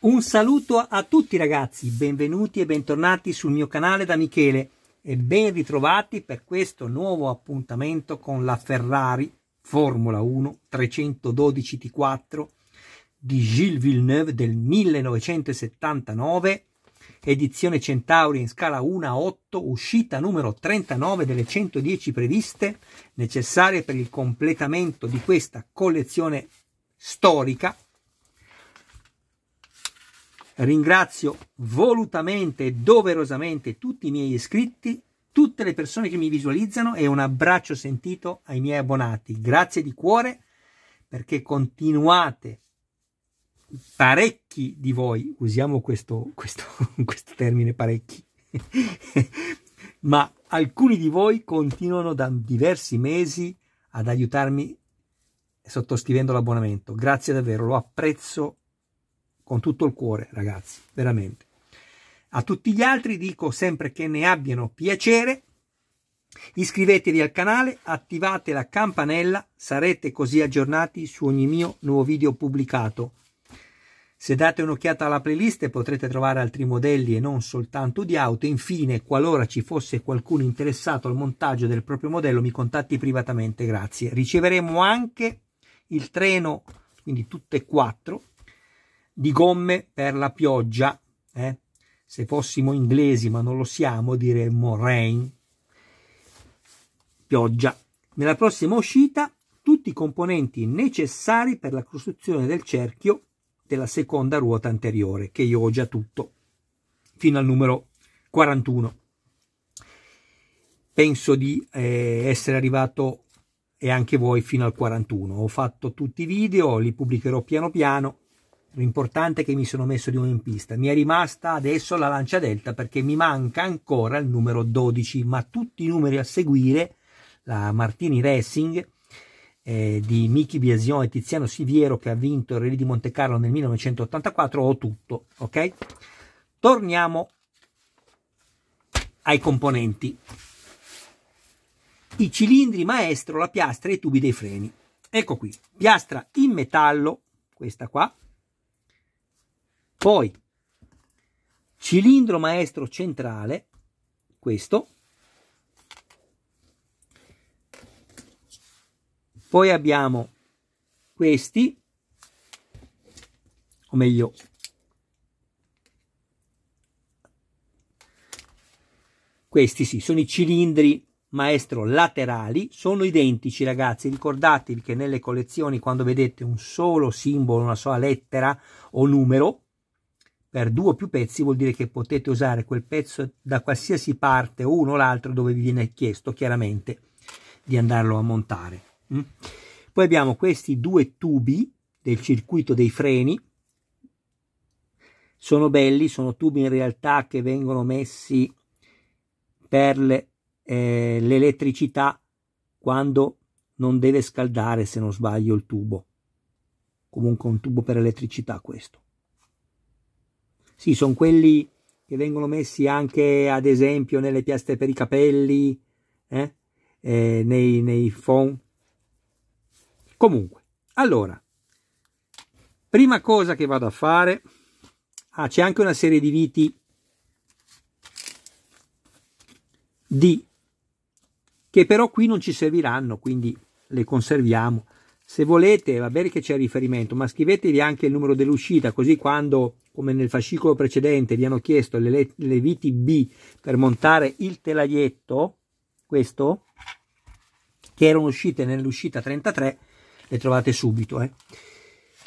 Un saluto a tutti ragazzi, benvenuti e bentornati sul mio canale da Michele e ben ritrovati per questo nuovo appuntamento con la Ferrari Formula 1 312 T4 di Gilles Villeneuve del 1979, edizione Centauri in scala 1 a 8, uscita numero 39 delle 110 previste, necessarie per il completamento di questa collezione storica Ringrazio volutamente e doverosamente tutti i miei iscritti, tutte le persone che mi visualizzano e un abbraccio sentito ai miei abbonati. Grazie di cuore perché continuate parecchi di voi, usiamo questo, questo, questo termine parecchi, ma alcuni di voi continuano da diversi mesi ad aiutarmi sottoscrivendo l'abbonamento. Grazie davvero, lo apprezzo con tutto il cuore, ragazzi, veramente. A tutti gli altri dico sempre che ne abbiano piacere, iscrivetevi al canale, attivate la campanella, sarete così aggiornati su ogni mio nuovo video pubblicato. Se date un'occhiata alla playlist potrete trovare altri modelli e non soltanto di auto. Infine, qualora ci fosse qualcuno interessato al montaggio del proprio modello, mi contatti privatamente, grazie. Riceveremo anche il treno, quindi tutte e quattro, di gomme per la pioggia. Eh? Se fossimo inglesi, ma non lo siamo, diremmo rain, pioggia. Nella prossima uscita tutti i componenti necessari per la costruzione del cerchio della seconda ruota anteriore, che io ho già tutto, fino al numero 41. Penso di eh, essere arrivato e anche voi fino al 41. Ho fatto tutti i video, li pubblicherò piano piano l'importante è che mi sono messo di nuovo in pista. Mi è rimasta adesso la lancia delta perché mi manca ancora il numero 12, ma tutti i numeri a seguire, la Martini Racing eh, di Michi Biasion e Tiziano Siviero che ha vinto il Rally di Monte Carlo nel 1984, ho tutto, ok? Torniamo ai componenti. I cilindri maestro, la piastra e i tubi dei freni. Ecco qui, piastra in metallo, questa qua, poi cilindro maestro centrale, questo. Poi abbiamo questi, o meglio, questi sì, sono i cilindri maestro laterali, sono identici ragazzi, ricordatevi che nelle collezioni quando vedete un solo simbolo, una sola lettera o numero, per due o più pezzi vuol dire che potete usare quel pezzo da qualsiasi parte o uno o l'altro dove vi viene chiesto chiaramente di andarlo a montare. Mm? Poi abbiamo questi due tubi del circuito dei freni, sono belli, sono tubi in realtà che vengono messi per eh, l'elettricità quando non deve scaldare se non sbaglio il tubo, comunque un tubo per elettricità questo. Sì, sono quelli che vengono messi anche, ad esempio, nelle piastre per i capelli, eh? Eh, nei, nei phone. Comunque, allora, prima cosa che vado a fare... Ah, c'è anche una serie di viti di che però qui non ci serviranno, quindi le conserviamo. Se volete, va bene che c'è il riferimento, ma scrivetevi anche il numero dell'uscita, così quando come nel fascicolo precedente vi hanno chiesto le, le viti B per montare il telaietto, questo, che erano uscite nell'uscita 33, le trovate subito. Eh.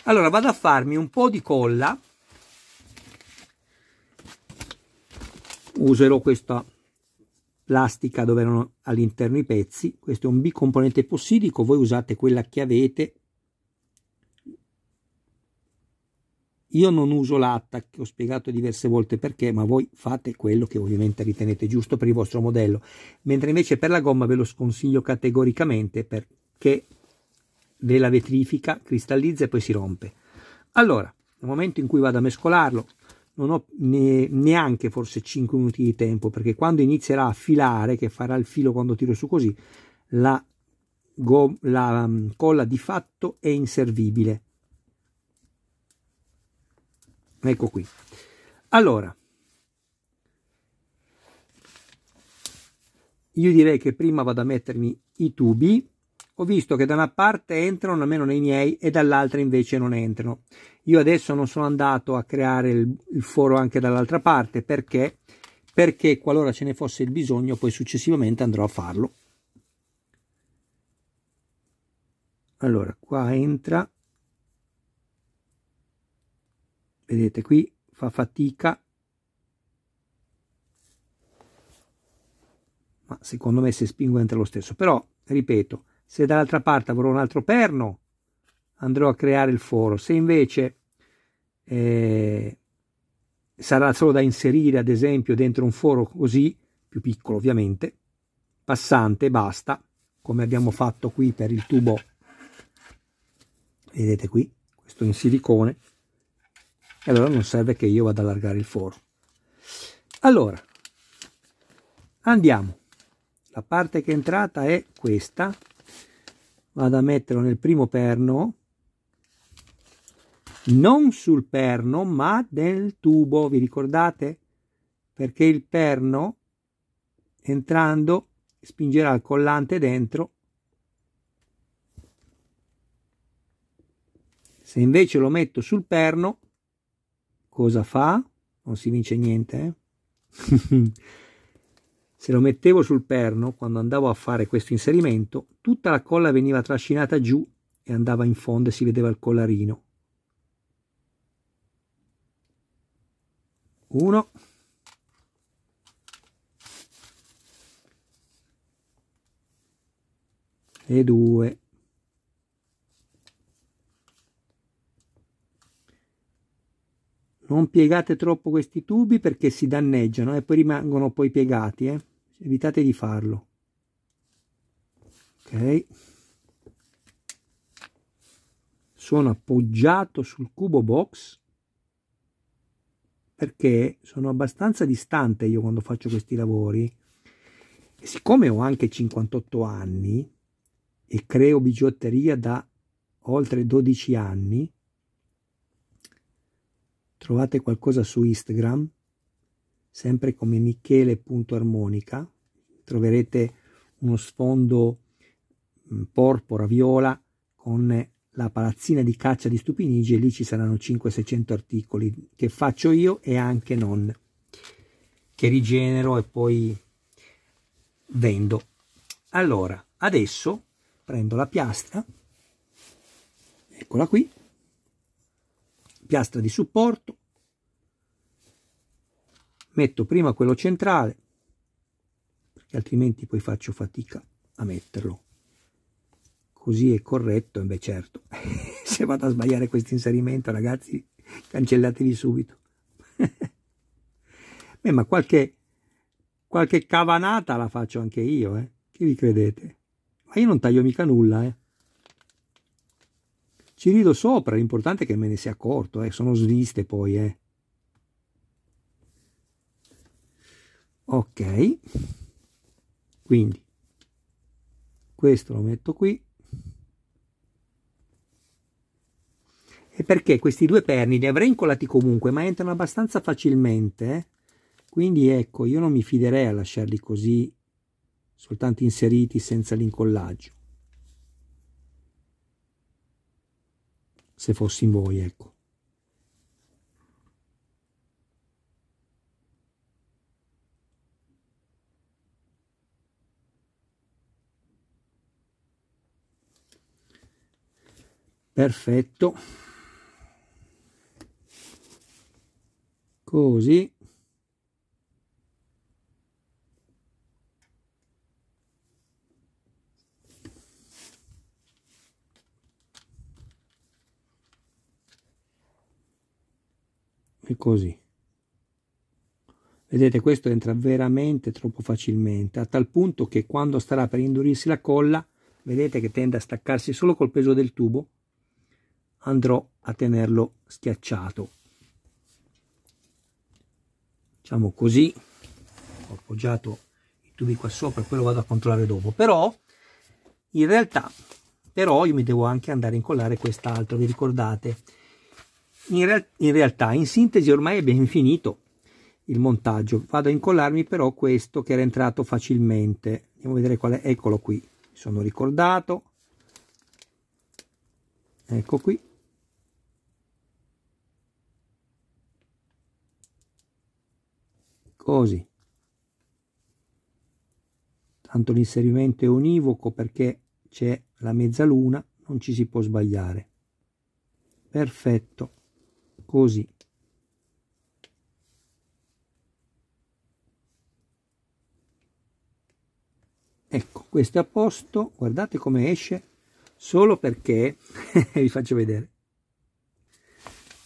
Allora vado a farmi un po' di colla, userò questa plastica dove erano all'interno i pezzi, questo è un bicomponente possidico, voi usate quella che avete Io non uso l'attac, ho spiegato diverse volte perché, ma voi fate quello che ovviamente ritenete giusto per il vostro modello, mentre invece per la gomma ve lo sconsiglio categoricamente perché ve la vetrifica, cristallizza e poi si rompe. Allora, nel momento in cui vado a mescolarlo, non ho ne, neanche forse 5 minuti di tempo, perché quando inizierà a filare, che farà il filo quando tiro su così, la, la mm, colla di fatto è inservibile Ecco qui. Allora, io direi che prima vado a mettermi i tubi. Ho visto che da una parte entrano, almeno nei miei, e dall'altra invece non entrano. Io adesso non sono andato a creare il, il foro anche dall'altra parte, perché? Perché qualora ce ne fosse il bisogno, poi successivamente andrò a farlo. Allora, qua entra vedete qui fa fatica ma secondo me si spingoente lo stesso però ripeto se dall'altra parte avrò un altro perno andrò a creare il foro se invece eh, sarà solo da inserire ad esempio dentro un foro così più piccolo ovviamente passante basta come abbiamo fatto qui per il tubo vedete qui questo in silicone e allora non serve che io vada ad allargare il foro allora andiamo la parte che è entrata è questa vado a metterlo nel primo perno non sul perno ma nel tubo vi ricordate perché il perno entrando spingerà il collante dentro se invece lo metto sul perno cosa fa? Non si vince niente, eh? Se lo mettevo sul perno, quando andavo a fare questo inserimento, tutta la colla veniva trascinata giù e andava in fondo e si vedeva il collarino. Uno. E due. non piegate troppo questi tubi perché si danneggiano e eh, poi rimangono poi piegati eh? evitate di farlo ok sono appoggiato sul cubo box perché sono abbastanza distante io quando faccio questi lavori e siccome ho anche 58 anni e creo bigiotteria da oltre 12 anni Trovate qualcosa su Instagram, sempre come michele.armonica. Troverete uno sfondo mm, porpora viola con la palazzina di caccia di Stupinigi e lì ci saranno 500-600 articoli che faccio io e anche non, che rigenero e poi vendo. Allora, adesso prendo la piastra, eccola qui, piastra di supporto, metto prima quello centrale, perché altrimenti poi faccio fatica a metterlo. Così è corretto, e beh certo, se vado a sbagliare questo inserimento ragazzi cancellatevi subito. beh, ma qualche, qualche cavanata la faccio anche io, eh? che vi credete? Ma io non taglio mica nulla, eh? Ci rido sopra, l'importante è che me ne sia accorto, eh. sono sviste poi. Eh. Ok, quindi questo lo metto qui. E perché questi due perni li avrei incollati comunque, ma entrano abbastanza facilmente. Eh? Quindi ecco, io non mi fiderei a lasciarli così soltanto inseriti senza l'incollaggio. se fossi in voi, ecco. Perfetto. Così. e così. Vedete, questo entra veramente troppo facilmente, a tal punto che quando starà per indurirsi la colla, vedete che tende a staccarsi solo col peso del tubo, andrò a tenerlo schiacciato. Diciamo così, ho appoggiato i tubi qua sopra, poi lo vado a controllare dopo. Però, in realtà, però io mi devo anche andare a incollare quest'altro, vi ricordate? In, real in realtà, in sintesi, ormai è ben finito il montaggio. Vado a incollarmi però questo che era entrato facilmente. Andiamo a vedere qual è. Eccolo qui. Mi sono ricordato. Ecco qui. Così. Tanto l'inserimento è univoco perché c'è la mezzaluna, non ci si può sbagliare. Perfetto così ecco questo è a posto guardate come esce solo perché vi faccio vedere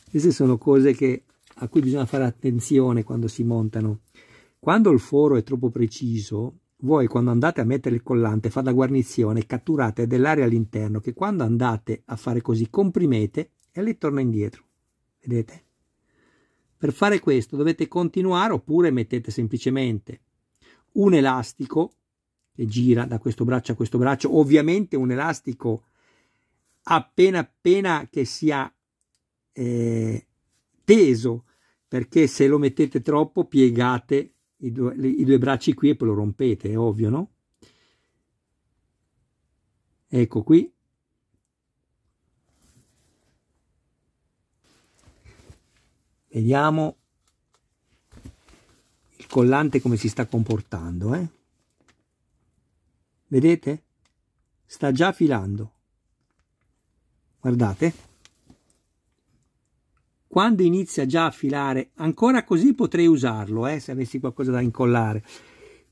queste sono cose che, a cui bisogna fare attenzione quando si montano quando il foro è troppo preciso voi quando andate a mettere il collante fate da guarnizione catturate dell'aria all'interno che quando andate a fare così comprimete e le torna indietro Vedete? Per fare questo dovete continuare oppure mettete semplicemente un elastico che gira da questo braccio a questo braccio, ovviamente un elastico appena appena che sia eh, teso, perché se lo mettete troppo piegate i due, i due bracci qui e poi lo rompete, è ovvio, no? Ecco qui, Vediamo il collante come si sta comportando. Eh? Vedete? Sta già filando. Guardate quando inizia già a filare, ancora così potrei usarlo, eh, se avessi qualcosa da incollare,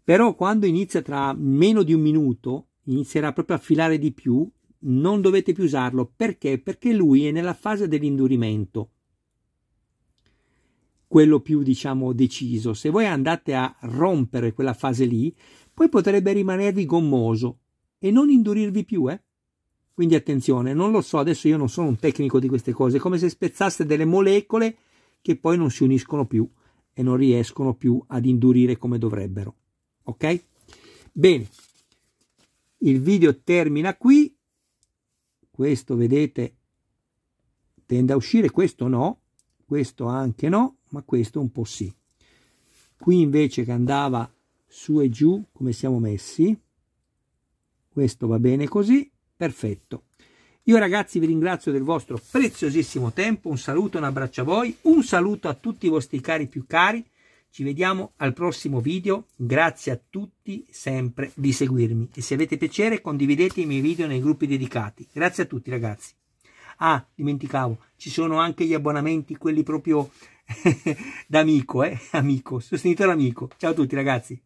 però quando inizia tra meno di un minuto, inizierà proprio a filare di più, non dovete più usarlo, perché? Perché lui è nella fase dell'indurimento, quello più diciamo deciso. Se voi andate a rompere quella fase lì, poi potrebbe rimanervi gommoso e non indurirvi più, eh? Quindi attenzione, non lo so, adesso io non sono un tecnico di queste cose, è come se spezzasse delle molecole che poi non si uniscono più e non riescono più ad indurire come dovrebbero. Ok? Bene. Il video termina qui. Questo vedete tende a uscire, questo no, questo anche no, ma questo un po' sì. Qui invece che andava su e giù, come siamo messi, questo va bene così, perfetto. Io ragazzi vi ringrazio del vostro preziosissimo tempo, un saluto, un abbraccio a voi, un saluto a tutti i vostri cari più cari, ci vediamo al prossimo video, grazie a tutti sempre di seguirmi e se avete piacere condividete i miei video nei gruppi dedicati, grazie a tutti ragazzi. Ah, dimenticavo, ci sono anche gli abbonamenti, quelli proprio da amico, eh? amico, sostenitore amico. Ciao a tutti ragazzi.